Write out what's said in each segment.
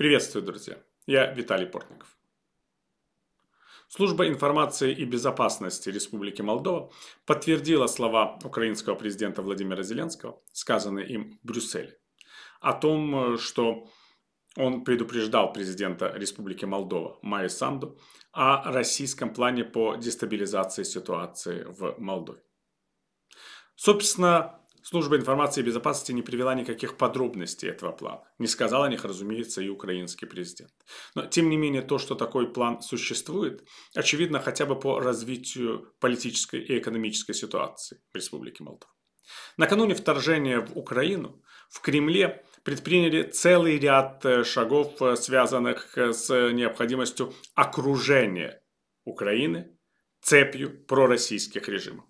Приветствую, друзья. Я Виталий Портников. Служба информации и безопасности Республики Молдова подтвердила слова украинского президента Владимира Зеленского, сказанные им в Брюсселе, о том, что он предупреждал президента Республики Молдова Майю Санду о российском плане по дестабилизации ситуации в Молдове. Собственно, Служба информации и безопасности не привела никаких подробностей этого плана. Не сказал о них, разумеется, и украинский президент. Но, тем не менее, то, что такой план существует, очевидно хотя бы по развитию политической и экономической ситуации в Республике Молдова. Накануне вторжения в Украину в Кремле предприняли целый ряд э, шагов, э, связанных э, с необходимостью окружения Украины цепью пророссийских режимов.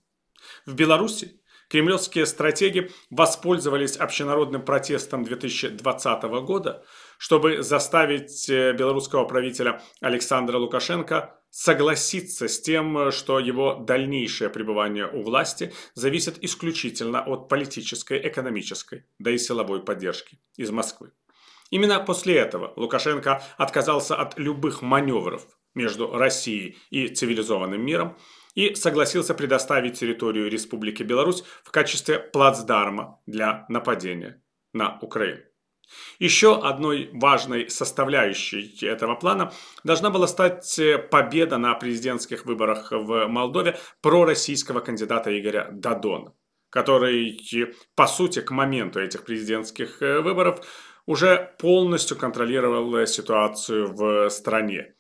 В Беларуси Кремлевские стратеги воспользовались общенародным протестом 2020 года, чтобы заставить э, белорусского правителя Александра Лукашенко согласиться с тем, что его дальнейшее пребывание у власти зависит исключительно от политической, экономической, да и силовой поддержки из Москвы. Именно после этого Лукашенко отказался от любых маневров между Россией и цивилизованным миром, и согласился предоставить территорию Республики Беларусь в качестве плацдарма для нападения на Украину. Еще одной важной составляющей этого плана должна была стать э, победа на президентских выборах в Молдове пророссийского кандидата Игоря Дадона, который, э, по сути, к моменту этих президентских э, выборов уже полностью контролировал ситуацию в стране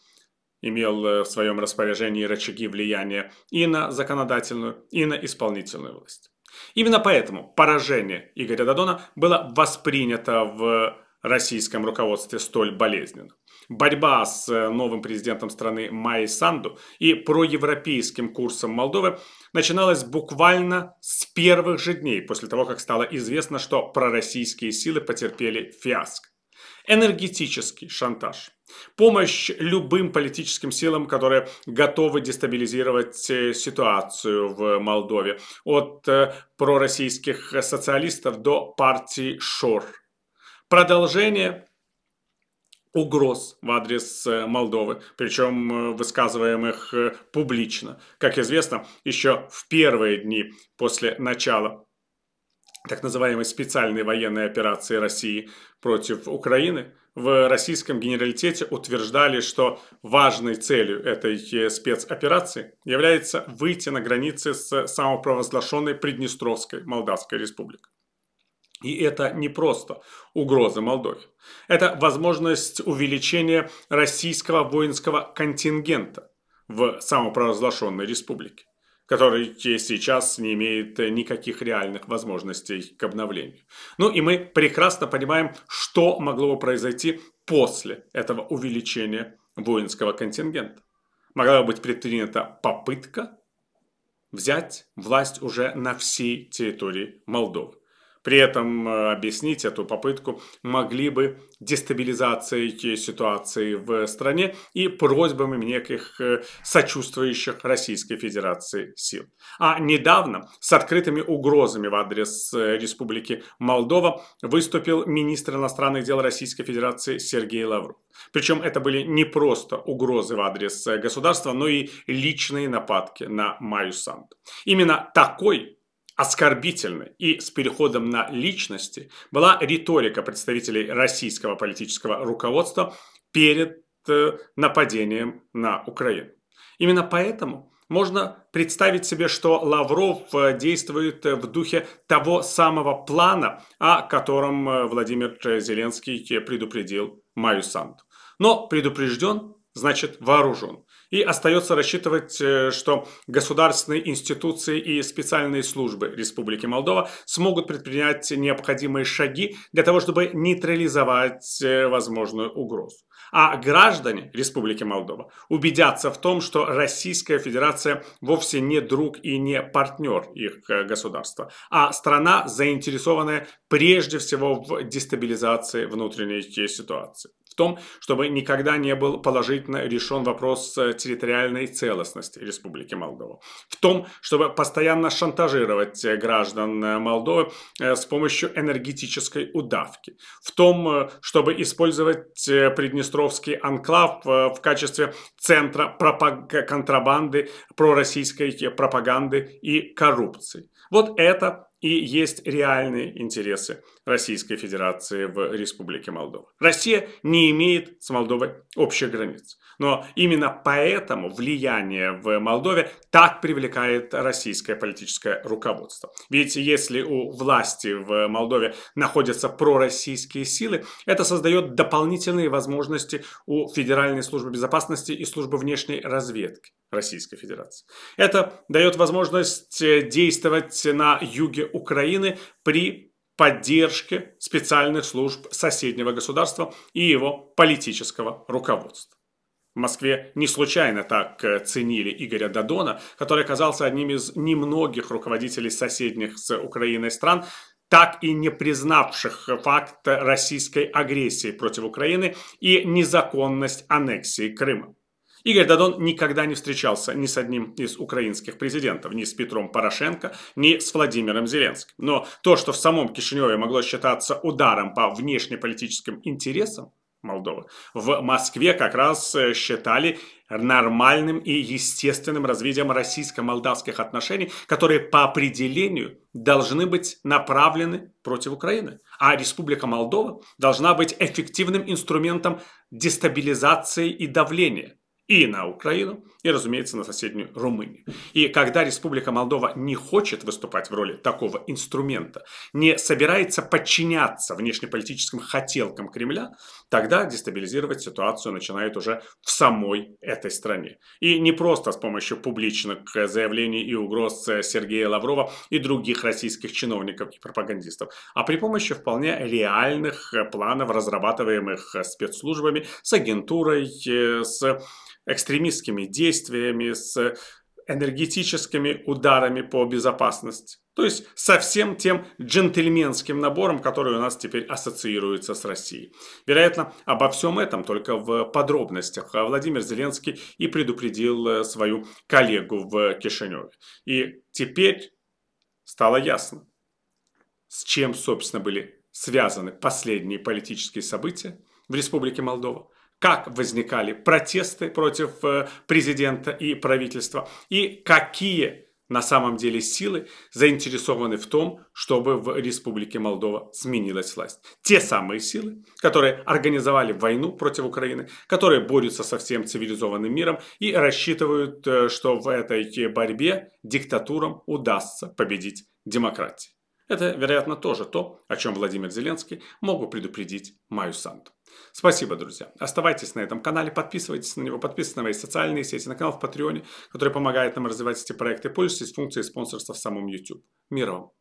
имел э, в своем распоряжении рычаги влияния и на законодательную, и на исполнительную власть. Именно поэтому поражение Игоря Дадона было воспринято в российском руководстве столь болезненно. Борьба с э, новым президентом страны Майи Санду и проевропейским курсом Молдовы начиналась буквально с первых же дней после того, как стало известно, что пророссийские силы потерпели фиаско. Энергетический шантаж. Помощь любым политическим силам, которые готовы дестабилизировать э, ситуацию в Молдове. От э, пророссийских социалистов до партии ШОР. Продолжение угроз в адрес э, Молдовы, причем высказываемых публично. Как известно, еще в первые дни после начала так называемой специальной военной операции России против Украины, в российском генералитете утверждали, что важной целью этой э, спецоперации является выйти на границы с самопровозглашенной Приднестровской Молдавской Республикой. И это не просто угроза Молдове. Это возможность увеличения российского воинского контингента в самопровозглашенной республике который сейчас не имеет э, никаких реальных возможностей к обновлению. Ну и мы прекрасно понимаем, что могло бы произойти после этого увеличения воинского контингента. Могла бы быть предпринята попытка взять власть уже на всей территории Молдовы. При этом э, объяснить эту попытку могли бы дестабилизацией ситуации в стране и просьбами неких э, сочувствующих Российской Федерации сил. А недавно с открытыми угрозами в адрес э, Республики Молдова выступил министр иностранных дел Российской Федерации Сергей Лавров. Причем это были не просто угрозы в адрес государства, но и личные нападки на Маю Санду. Именно такой оскорбительной и с переходом на личности была риторика представителей российского политического руководства перед э, нападением на Украину. Именно поэтому можно представить себе, что Лавров э, действует э, в духе того самого плана, о котором Владимир Зеленский предупредил Маю Санду. Но предупрежден, значит вооружен. И остается рассчитывать, э, что государственные институции и специальные службы Республики Молдова смогут предпринять необходимые шаги для того, чтобы нейтрализовать э, возможную угрозу. А граждане Республики Молдова убедятся в том, что Российская Федерация вовсе не друг и не партнер их э, государства, а страна, заинтересованная прежде всего в дестабилизации внутренней ситуации том, чтобы никогда не был положительно решен вопрос э, территориальной целостности Республики Молдова. В том, чтобы постоянно шантажировать э, граждан э, Молдовы с помощью энергетической удавки. В том, чтобы использовать Приднестровский анклав в качестве центра контрабанды, пророссийской пропаганды и коррупции. Вот это и есть реальные интересы Российской Федерации в Республике Молдова. Россия не имеет с Молдовой общих границ. Но именно поэтому влияние в Молдове так привлекает российское политическое руководство. Ведь если у власти в Молдове находятся пророссийские силы, это создает дополнительные возможности у Федеральной службы безопасности и службы внешней разведки. Российской Федерации. Это дает возможность э, действовать на юге Украины при поддержке специальных служб соседнего государства и его политического руководства. В Москве не случайно так э, ценили Игоря Дадона, который оказался одним из немногих руководителей соседних с Украиной стран, так и не признавших факт российской агрессии против Украины и незаконность аннексии Крыма. Игорь Дадон никогда не встречался ни с одним из украинских президентов, ни с Петром Порошенко, ни с Владимиром Зеленским. Но то, что в самом Кишиневе могло считаться ударом по внешнеполитическим интересам, Молдовы. В Москве как раз э, считали нормальным и естественным развитием российско-молдавских отношений, которые по определению должны быть направлены против Украины. А Республика Молдова должна быть эффективным инструментом дестабилизации и давления и на Украину, и, разумеется, на соседнюю Румынию. И когда Республика Молдова не хочет выступать в роли такого инструмента, не собирается подчиняться внешнеполитическим хотелкам Кремля, тогда дестабилизировать ситуацию начинает уже в самой этой стране. И не просто с помощью публичных заявлений и угроз э, Сергея Лаврова и других российских чиновников и пропагандистов, а при помощи вполне реальных э, планов, разрабатываемых э, спецслужбами, с агентурой, с экстремистскими действиями, с энергетическими ударами по безопасности. То есть со всем тем джентльменским набором, который у нас теперь ассоциируется с Россией. Вероятно, обо всем этом только в подробностях а Владимир Зеленский и предупредил э, свою коллегу в Кишиневе. И теперь стало ясно, с чем, собственно, были связаны последние политические события в Республике Молдова – как возникали протесты против э, президента и правительства и какие на самом деле силы заинтересованы в том, чтобы в Республике Молдова сменилась власть. Те самые силы, которые организовали войну против Украины, которые борются со всем цивилизованным миром и рассчитывают, э, что в этой борьбе диктатурам удастся победить демократии. Это, вероятно, тоже то, о чем Владимир Зеленский мог бы предупредить Маю Санду. Спасибо, друзья. Оставайтесь на этом канале, подписывайтесь на него, подписывайтесь на мои социальные сети, на канал в Патреоне, который помогает нам развивать эти проекты. Пользуйтесь функцией спонсорства в самом YouTube. Мира вам!